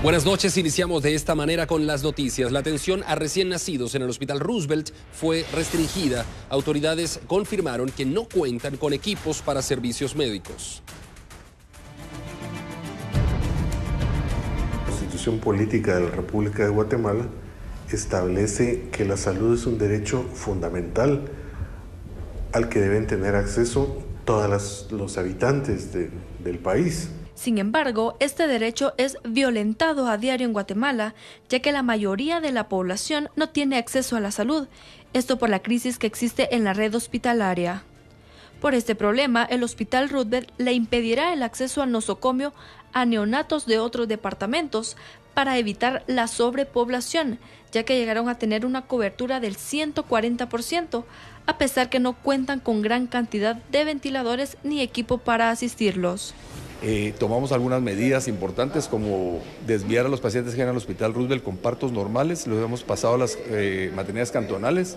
Buenas noches, iniciamos de esta manera con las noticias. La atención a recién nacidos en el Hospital Roosevelt fue restringida. Autoridades confirmaron que no cuentan con equipos para servicios médicos. La Constitución Política de la República de Guatemala establece que la salud es un derecho fundamental al que deben tener acceso todos los habitantes del país. Sin embargo, este derecho es violentado a diario en Guatemala, ya que la mayoría de la población no tiene acceso a la salud, esto por la crisis que existe en la red hospitalaria. Por este problema, el Hospital Rutberg le impedirá el acceso al nosocomio a neonatos de otros departamentos para evitar la sobrepoblación, ya que llegaron a tener una cobertura del 140%, a pesar que no cuentan con gran cantidad de ventiladores ni equipo para asistirlos. Eh, tomamos algunas medidas importantes como desviar a los pacientes que eran al hospital Roosevelt con partos normales, los hemos pasado a las eh, maternidades cantonales.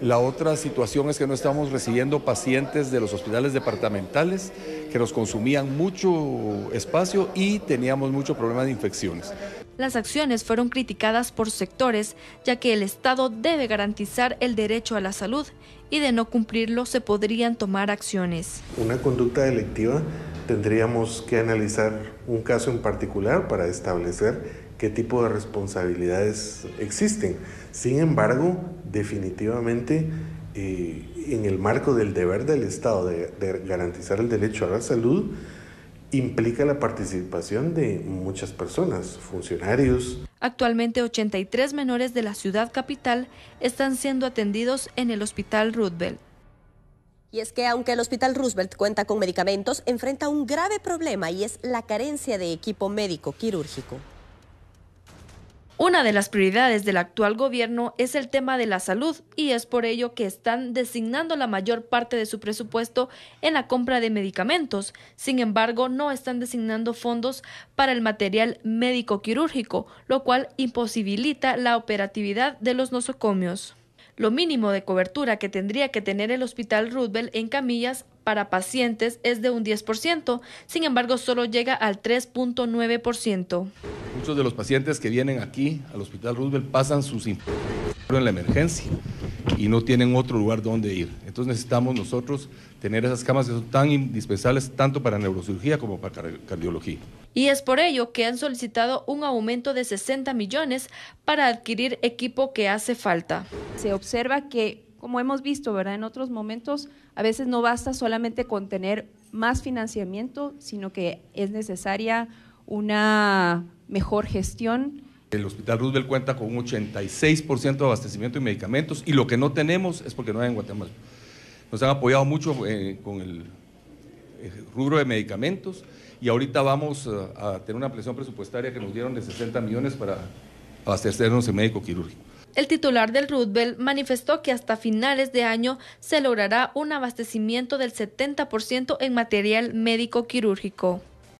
La otra situación es que no estamos recibiendo pacientes de los hospitales departamentales que nos consumían mucho espacio y teníamos mucho problema de infecciones. Las acciones fueron criticadas por sectores, ya que el Estado debe garantizar el derecho a la salud y de no cumplirlo se podrían tomar acciones. Una conducta delictiva tendríamos que analizar un caso en particular para establecer qué tipo de responsabilidades existen. Sin embargo, definitivamente, eh, en el marco del deber del Estado de, garantizar el derecho a la salud, implica la participación de muchas personas, funcionarios. Actualmente 83 menores de la ciudad capital están siendo atendidos en el Hospital Roosevelt. Y es que aunque el Hospital Roosevelt cuenta con medicamentos, enfrenta un grave problema y es la carencia de equipo médico quirúrgico. Una de las prioridades del actual gobierno es el tema de la salud y es por ello que están designando la mayor parte de su presupuesto en la compra de medicamentos. Sin embargo, no están designando fondos para el material médico quirúrgico, lo cual imposibilita la operatividad de los nosocomios. Lo mínimo de cobertura que tendría que tener el Hospital Roosevelt en camillas para pacientes es de un 10%, sin embargo solo llega al 3.9%. Muchos de los pacientes que vienen aquí al Hospital Roosevelt pasan sus en la emergencia y no tienen otro lugar donde ir. Entonces necesitamos nosotros tener esas camas que son tan indispensables tanto para neurocirugía como para cardiología. Y es por ello que han solicitado un aumento de 60 millones para adquirir equipo que hace falta. Se observa que como hemos visto, ¿verdad? En otros momentos, a veces no basta solamente con tener más financiamiento, sino que es necesaria una mejor gestión el Hospital Roosevelt cuenta con un 86% de abastecimiento de medicamentos y lo que no tenemos es porque no hay en Guatemala. Nos han apoyado mucho eh, con el, eh, rubro de medicamentos y ahorita vamos eh, a, tener una presión presupuestaria que nos dieron de 60 millones para abastecernos en médico quirúrgico. El titular del Roosevelt manifestó que hasta finales de año se logrará un abastecimiento del 70% en material médico quirúrgico.